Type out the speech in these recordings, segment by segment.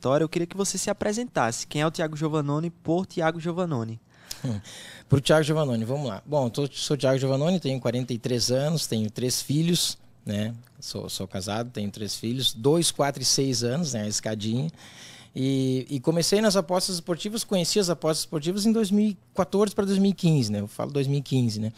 história, eu queria que você se apresentasse. Quem é o Tiago Giovannone por Tiago Giovannone? por Tiago Giovannone, vamos lá. Bom, tô, sou Tiago Giovannone, tenho 43 anos, tenho três filhos, né? Sou, sou casado, tenho três filhos, dois, quatro e seis anos, né? A escadinha. E, e, comecei nas apostas esportivas, conheci as apostas esportivas em 2014 para 2015, né? Eu falo 2015, né?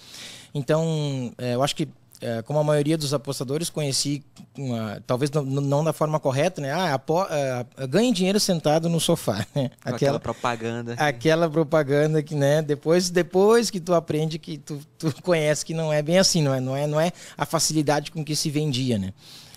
Então, é, eu acho que é, como a maioria dos apostadores, conheci, uma, talvez não, não, da forma correta, né? Ah, apo, é, ganhe dinheiro sentado no sofá. Né? Aquela, aquela, propaganda. Aquela propaganda que, né? Depois, depois que tu aprende que tu, tu conhece que não é bem assim, não é, não é, não é a facilidade com que se vendia, né?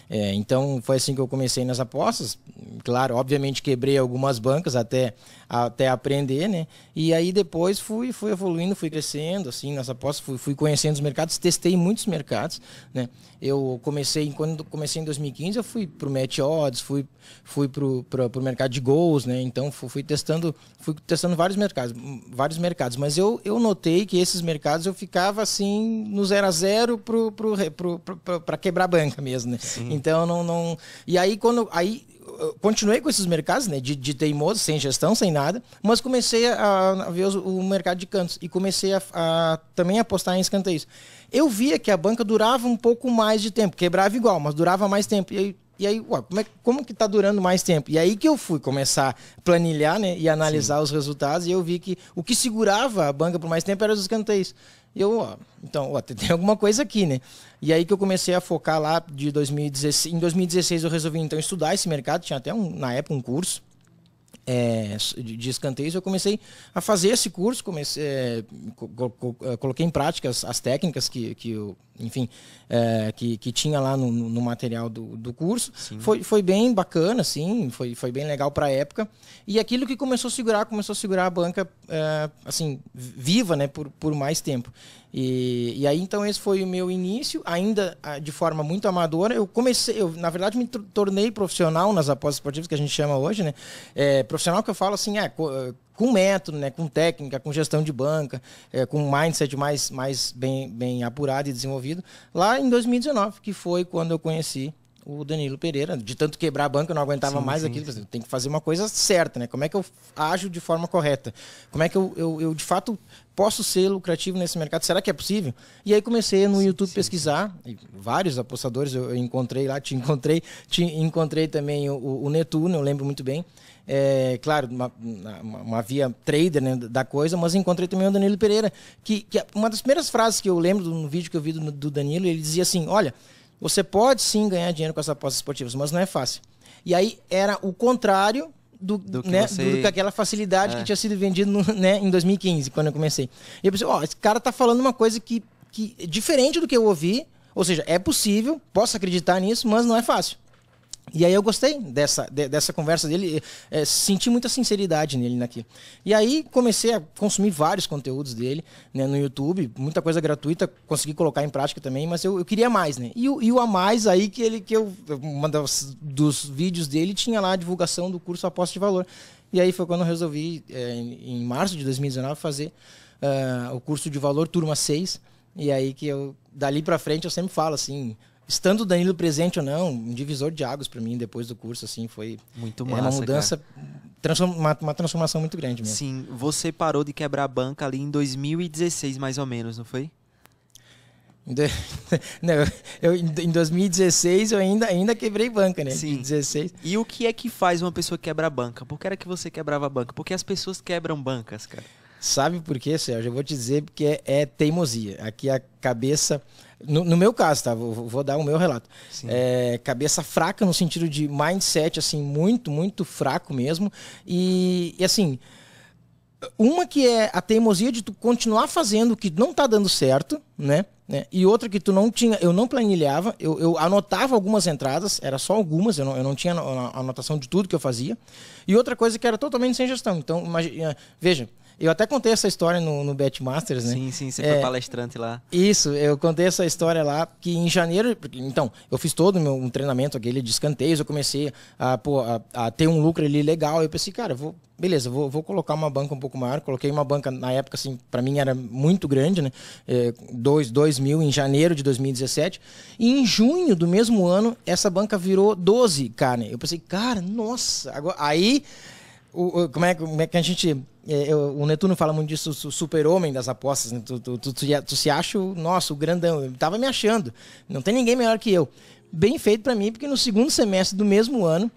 É, então foi assim que eu comecei nas apostas. Claro, obviamente quebrei algumas bancas até, até aprender, né? E aí depois fui, fui evoluindo, fui crescendo, assim, nas apostas, fui, fui conhecendo os mercados, testei muitos mercados, né? Eu comecei, quando comecei em 2015, eu fui pro Match Odds, fui, fui pro, pro, pro mercado de gols, né? Então fui, fui, testando, fui testando vários mercados, vários mercados. Mas eu, eu notei que esses mercados eu ficava assim, no zero a zero pro, pro, pro, quebrar banca mesmo, né? Sim. Então não, não. E aí quando aí continuei com esses mercados, né? De, de teimoso, sem gestão, sem nada, mas comecei a, a ver os, o mercado de cantos e comecei a, a também apostar em escanteios. Eu via que a banca durava um pouco mais de tempo, quebrava igual, mas durava mais tempo. E aí e aí, ué, como, é, como que tá durando mais tempo? E aí que eu fui começar a planilhar, né? E analisar Sim. os resultados. E eu vi que o que segurava a banca por mais tempo eram os escanteios. E eu, ó, então, ó, tem alguma coisa aqui, né? E aí que eu comecei a focar lá de 2016. Em 2016 eu resolvi então estudar esse mercado. Tinha até um, na época um curso. É, de escanteios, eu comecei a fazer esse curso, comecei, é, coloquei em prática as, as técnicas que, que eu enfim, é, que, que tinha lá no, no material do, do curso. Foi, foi bem bacana, assim, foi, foi bem legal para a época. E aquilo que começou a segurar, começou a segurar a banca, é, assim, viva, né, por, por mais tempo. E, e aí, então, esse foi o meu início, ainda de forma muito amadora. Eu comecei, eu, na verdade, me tornei profissional nas apostas esportivas, que a gente chama hoje, né? É, profissional que eu falo assim, é com método, né, com técnica, com gestão de banca, é, com mindset mais, mais bem, bem apurado e desenvolvido, lá em 2019, que foi quando eu conheci o Danilo Pereira. De tanto quebrar a banca, eu não aguentava sim, mais sim. aquilo. Tem que fazer uma coisa certa, né? Como é que eu ajo de forma correta? Como é que eu, eu, eu de fato, posso ser lucrativo nesse mercado? Será que é possível? E aí comecei no sim, YouTube pesquisar. vários apostadores eu, encontrei lá, te encontrei. Te encontrei também o, o Netuno, eu lembro muito bem é, claro, uma, uma, via trader né, da coisa, mas encontrei também o Danilo Pereira, que, que, é uma das primeiras frases que eu lembro no vídeo que eu vi do, do Danilo, ele dizia assim: olha, você pode sim ganhar dinheiro com as apostas esportivas, mas não é fácil. E aí era o contrário do, do, que, né, você... do, do aquela facilidade é. que tinha sido vendido no, né, em 2015, quando eu comecei. E eu pensei, ó, oh, esse cara tá falando uma coisa que, que é diferente do que eu ouvi, ou seja, é possível, posso acreditar nisso, mas não é fácil. E aí eu gostei dessa, dessa conversa dele, é, senti muita sinceridade nele naquilo. E aí comecei a consumir vários conteúdos dele né, no YouTube, muita coisa gratuita, consegui colocar em prática também, mas eu, eu queria mais, né? E o, e o a mais aí que ele que eu. Um dos, dos vídeos dele tinha lá a divulgação do curso Aposta de Valor. E aí foi quando eu resolvi, é, em, em, março de 2019, fazer uh, o curso de valor Turma 6. E aí que eu, dali pra frente, eu sempre falo assim, estando o Danilo presente ou não, um divisor de águas para mim depois do curso, assim, foi muito massa, é, uma mudança, uma, uma, transformação muito grande mesmo. Sim, você parou de quebrar a banca ali em 2016, mais ou menos, não foi? Não, eu, em 2016 eu ainda, ainda quebrei banca, né? Sim. 16. E o que é que faz uma pessoa quebrar banca? Por que era que você quebrava banca? Porque as pessoas quebram bancas, cara. Sabe por quê, Sérgio? Eu vou te dizer porque é, é teimosia. Aqui a cabeça. No, no meu caso, tá? Vou, vou, dar o meu relato. É, cabeça fraca no sentido de mindset, assim, muito, muito fraco mesmo. E, e assim. Uma que é a teimosia de tu continuar fazendo o que não tá dando certo, né? Né? E outra que tu não tinha, eu não planilhava, eu, eu anotava algumas entradas, era só algumas, eu não, eu não tinha anotação de tudo que eu fazia. E outra coisa que era totalmente sem gestão. Então, imagina, é, veja, eu até contei essa história no, no Betmasters, né? Sim, sim, você é, foi palestrante lá. Isso, eu contei essa história lá, que em janeiro, então, eu fiz todo o meu, um treinamento aquele de escanteios, eu comecei a, pô, a, a ter um lucro ali legal, eu pensei, cara, vou, beleza, vou, vou colocar uma banca um pouco maior, coloquei uma banca, na época, assim, para mim era muito grande, né? É, dois, dois mil em janeiro de 2017, e em junho do mesmo ano, essa banca virou 12, cara, né? eu pensei, cara, nossa, agora, aí o, o, como, é, como é que a gente. É, eu, o Netuno fala muito disso, o super-homem das apostas. Né? Tu, tu, tu, tu, se acha, o, nossa, o grandão. Eu tava me achando. Não tem ninguém melhor que eu. Bem feito para mim, porque no segundo semestre do mesmo ano,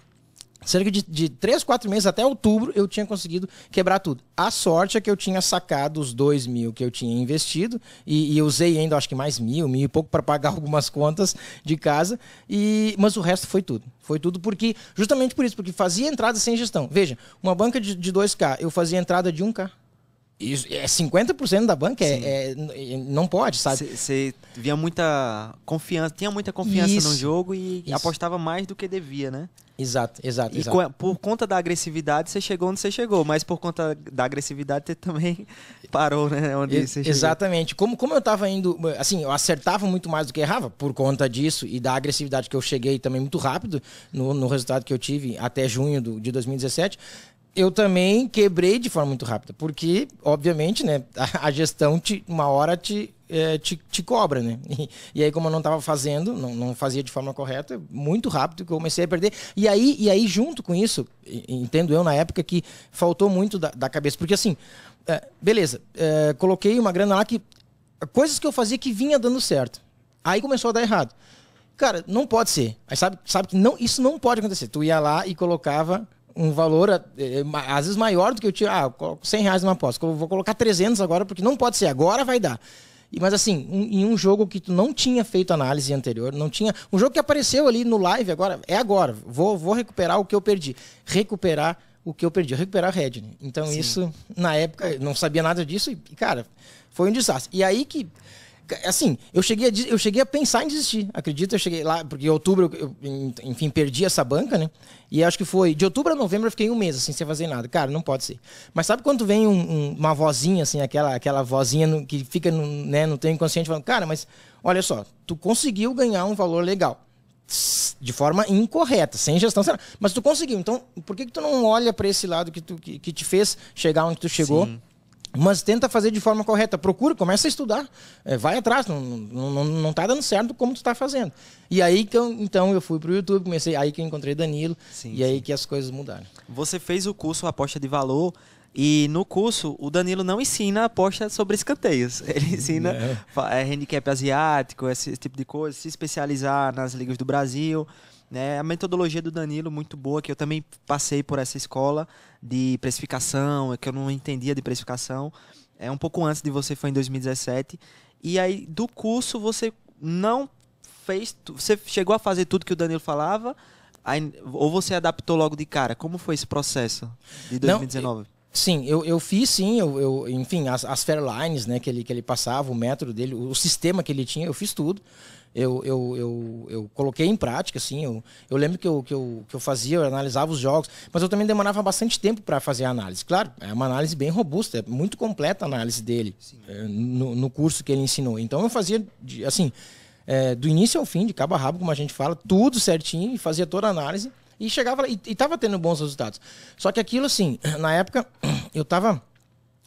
cerca de, de 3, 4 meses até outubro, eu tinha conseguido quebrar tudo. A sorte é que eu tinha sacado os 2 mil que eu tinha investido e, e usei ainda, acho que mais mil, mil e pouco para pagar algumas contas de casa. E, mas o resto foi tudo. Foi tudo porque, justamente por isso, porque fazia entrada sem gestão. Veja, uma banca de, de 2K, eu fazia entrada de 1K. Isso, é 50% da banca é, é, não pode, sabe? Você via muita confiança, tinha muita confiança isso, no jogo e isso. apostava mais do que devia, né? Exato, exato. E exato. por conta da agressividade, você chegou onde você chegou, mas por conta da agressividade, você também parou, né? Onde e, você exatamente. Chegou. Como, como eu tava indo, assim, eu acertava muito mais do que errava por conta disso e da agressividade que eu cheguei também muito rápido no, no resultado que eu tive até junho do, de 2017 eu também quebrei de forma muito rápida, porque, obviamente, né, a, a gestão te, uma hora te, é, te, te, cobra, né? E, e, aí, como eu não estava fazendo, não, não, fazia de forma correta, muito rápido que eu comecei a perder. E aí, e aí junto com isso, entendo eu na época que faltou muito da, da cabeça, porque assim, é, beleza, é, coloquei uma grana lá que. coisas que eu fazia que vinha dando certo. Aí começou a dar errado. Cara, não pode ser. Aí sabe, sabe que não, isso não pode acontecer. Tu ia lá e colocava um valor, eh, eh, às vezes, maior do que eu tinha. Ah, eu coloco 100 reais numa aposta. Eu vou colocar 300 agora, porque não pode ser. Agora vai dar. Mas assim, um, em um jogo que tu não tinha feito análise anterior, não tinha. Um jogo que apareceu ali no live agora, é agora. Vou, vou recuperar o que eu perdi. Recuperar o que eu perdi, recuperar a Redney. Então Sim. isso, na época, não sabia nada disso e, cara, foi um desastre. E aí que Assim, eu cheguei, a, eu cheguei a pensar em desistir, acredito. Eu cheguei lá, porque em outubro, eu, enfim, perdi essa banca, né? E acho que foi. De outubro a novembro eu fiquei um mês, assim, sem fazer nada. Cara, não pode ser. Mas sabe quando vem um, um, uma vozinha, assim, aquela, aquela vozinha no, que fica no, né, no teu inconsciente falando, cara, mas olha só, tu conseguiu ganhar um valor legal de forma incorreta, sem gestão. Mas tu conseguiu. Então, por que, que tu não olha para esse lado que, tu, que, que, te fez chegar onde tu chegou? Sim. Mas tenta fazer de forma correta. Procura, começa a estudar. É, vai atrás. Não, não, não, não tá dando certo como tu está fazendo. E aí que eu, então eu fui pro YouTube, comecei. Aí que eu encontrei Danilo. Sim, e aí que as coisas mudaram. Você fez o curso Aposta de Valor. E no curso, o Danilo não ensina aposta sobre escanteios. Ele ensina é, handicap asiático, esse tipo de coisa, se especializar nas ligas do Brasil. Né? A metodologia do Danilo, muito boa, que eu também passei por essa escola de precificação, que eu não entendia de precificação. É um pouco antes de você, foi em 2017. E aí, do curso, você não fez. Você chegou a fazer tudo que o Danilo falava, ou você adaptou logo de cara? Como foi esse processo de 2019? Não, Sim, eu, eu fiz sim, eu, eu enfim, as, as Fairlines, né, que ele, que ele passava, o método dele, o sistema que ele tinha, eu fiz tudo. Eu, eu, eu, eu coloquei em prática, assim, eu, eu lembro que eu, que, eu, que eu fazia, eu analisava os jogos, mas eu também demorava bastante tempo para fazer a análise. Claro, é uma análise bem robusta, é muito completa a análise dele é, no, no curso que ele ensinou. Então eu fazia, assim, é, do início ao fim, de cabo a rabo, como a gente fala, tudo certinho, fazia toda a análise e chegava e, e tava tendo bons resultados. Só que aquilo, assim, na época, eu tava.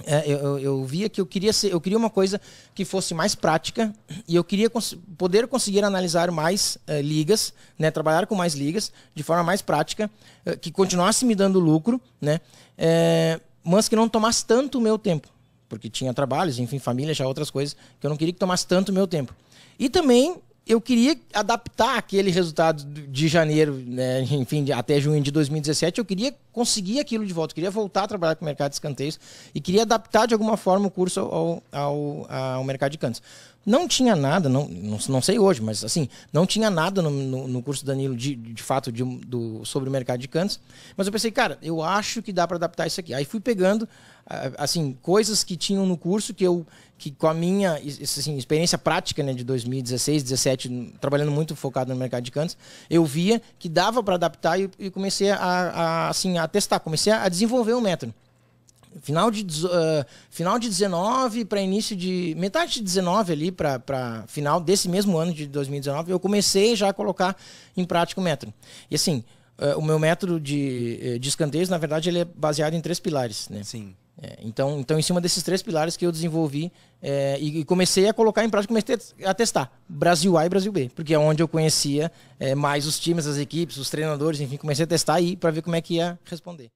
É, eu, eu, via que eu queria ser, eu queria uma coisa que fosse mais prática e eu queria cons poder conseguir analisar mais uh, ligas, né, trabalhar com mais ligas de forma mais prática, uh, que continuasse me dando lucro, né, é, mas que não tomasse tanto o meu tempo, porque tinha trabalhos, enfim, família, já outras coisas que eu não queria que tomasse tanto o meu tempo. E também eu queria adaptar aquele resultado de janeiro, né, enfim, até junho de 2017, eu queria conseguir aquilo de volta, eu queria voltar a trabalhar com o mercado de escanteios e queria adaptar de alguma forma o curso ao, ao, ao mercado de cantos. Não tinha nada, não, não, não, sei hoje, mas assim, não tinha nada no, no, no curso do Danilo de, de fato de, do, sobre o mercado de cantos. Mas eu pensei, cara, eu acho que dá para adaptar isso aqui. Aí fui pegando assim, coisas que tinham no curso que eu que com a minha assim, experiência prática né, de 2016, 17, trabalhando muito focado no mercado de cantos, eu via que dava para adaptar e, e comecei a, a, assim, a testar, comecei a desenvolver um método. Final de, uh, final de 19 para início de. metade de 19 ali, para final desse mesmo ano de 2019, eu comecei já a colocar em prática o método. E assim, uh, o meu método de, eh, de escanteios, na verdade, ele é baseado em três pilares. Né? Sim é, então, então, em cima desses três pilares que eu desenvolvi é, e, e, comecei a colocar em prática, comecei a testar Brasil A e Brasil B, porque é onde eu conhecia é, mais os times, as equipes, os treinadores, enfim, comecei a testar aí para ver como é que ia responder.